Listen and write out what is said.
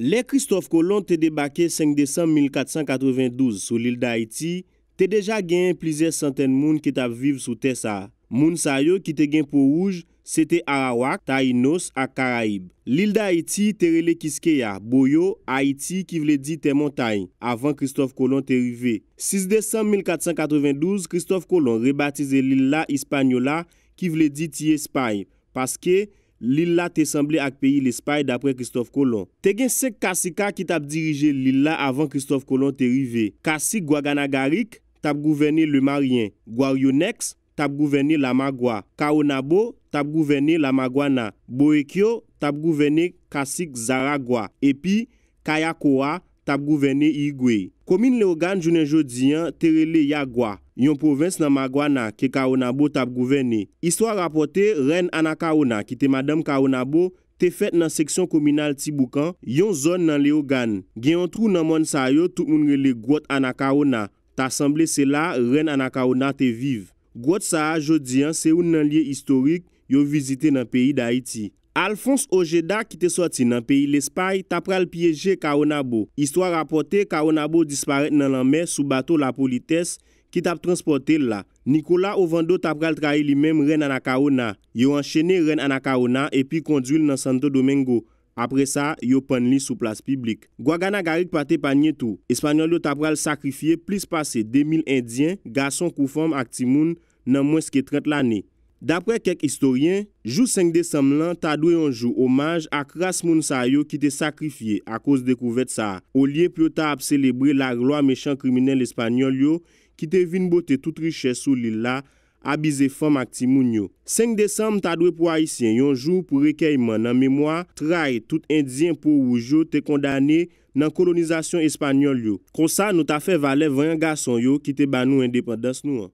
Lè Christophe Colomb te debake 5 décembre 1492 sou l'île d'Haïti, te deja gen plizè centène moun ki tap vive sou Tessa. Moun sayo ki te gen pou ouj, se te Arawak, Tainos ak Karaib. L'île d'Haïti te rele Kiskeya, Boyo, Haïti ki vle di te Montagne, avan Christophe Colomb te rive. 6 décembre 1492, Christophe Colomb rebatize l'île la Hispaniola ki vle di ti Espagne, paske... Lila te semble ak peyi l'espay d'apre Christophe Colomb. Tegen sek Kasika ki tap dirije Lila avan Christophe Colomb te rive. Kasik Gwaganagarik tap gouvene Le Marien. Gwaryonex tap gouvene Lamagwa. Kaonabo tap gouvene Lamagwana. Boekyo tap gouvene Kasik Zaragwa. Epi Kayakowa tap gouvene Igwe. Komin le ogan jounen jodi an terele Yagwa. yon provins nan Magwana ke Kaonabo tap gouvene. Istwa rapote, Ren Anakaona ki te madam Kaonabo te fet nan seksyon kominal ti Bukan, yon zon nan le ogan. Gen yon trou nan mon sa yo tout moun rele Gwot Anakaona, ta asemble se la Ren Anakaona te viv. Gwot sa a jodi an se un nan liye istorik yo vizite nan peyi da iti. Alfonso Ojeda ki te sorti nan peyi l'Espaye tapral pyeje Kaonabo. Istwa rapote, Kaonabo disparete nan lanme sou bato la polites ki tap transporte la. Nikola Ovando tapral traye li menm ren anna Kaona. Yo enchenne ren anna Kaona epi kondwil nan Santo Domingo. Apre sa, yo pon li sou plas publik. Gwagana Garik pate pa nye tou. Espanyol yo tapral sakrifye plis pase 2000 indyen gason kouform ak timoun nan mwenske 30 lane. Dapre kek istoryen, jou 5 Desem lan ta dwe yon jou omaj ak ras moun sa yo ki te sakrifye a koz dekouvet sa. O liye pyo ta ap selebri la gloa mechant kriminell espanyol yo ki te vin bote tout riche sou li la abize fom ak timoun yo. 5 Desem ta dwe pou haisyen yon jou pou rekeyman nan memwa trai tout indyen pou ou jo te kondane nan kolonizasyon espanyol yo. Kon sa nou ta fe vale vanyan gason yo ki te banou independans nou an.